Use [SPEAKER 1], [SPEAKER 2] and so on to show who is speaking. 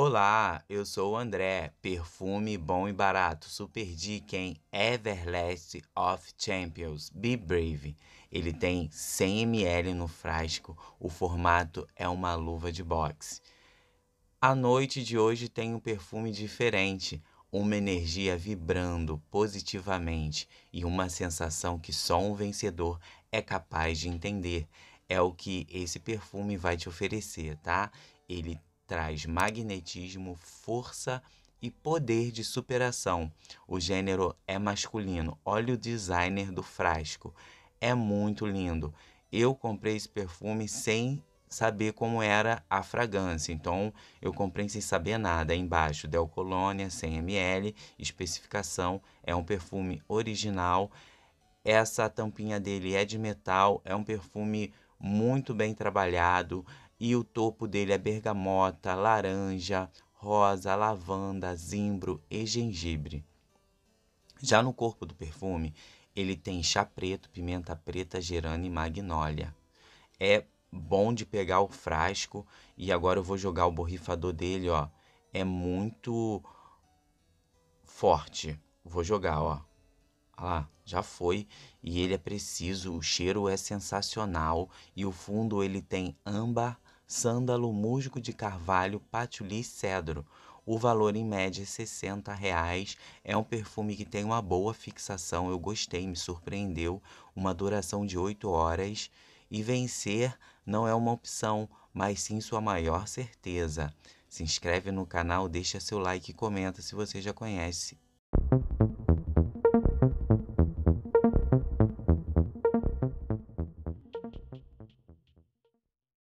[SPEAKER 1] Olá, eu sou o André, perfume bom e barato, super dica em Everlast of Champions, Be Brave. Ele tem 100 ml no frasco, o formato é uma luva de boxe. A noite de hoje tem um perfume diferente, uma energia vibrando positivamente e uma sensação que só um vencedor é capaz de entender. É o que esse perfume vai te oferecer, tá? Ele traz magnetismo, força e poder de superação. O gênero é masculino. Olha o designer do frasco. É muito lindo. Eu comprei esse perfume sem saber como era a fragrância. Então, eu comprei sem saber nada. Embaixo, Del Colônia, 100ml, especificação, é um perfume original. Essa tampinha dele é de metal, é um perfume muito bem trabalhado e o topo dele é bergamota, laranja, rosa, lavanda, zimbro e gengibre. Já no corpo do perfume, ele tem chá preto, pimenta preta, gerânio e magnólia. É bom de pegar o frasco e agora eu vou jogar o borrifador dele, ó. É muito forte. Vou jogar, ó. Olha lá, já foi e ele é preciso, o cheiro é sensacional e o fundo ele tem âmbar, sândalo, musgo de carvalho, patchouli e cedro. O valor em média é 60 reais. É um perfume que tem uma boa fixação. Eu gostei, me surpreendeu. Uma duração de 8 horas. E vencer não é uma opção, mas sim sua maior certeza. Se inscreve no canal, deixa seu like e comenta se você já conhece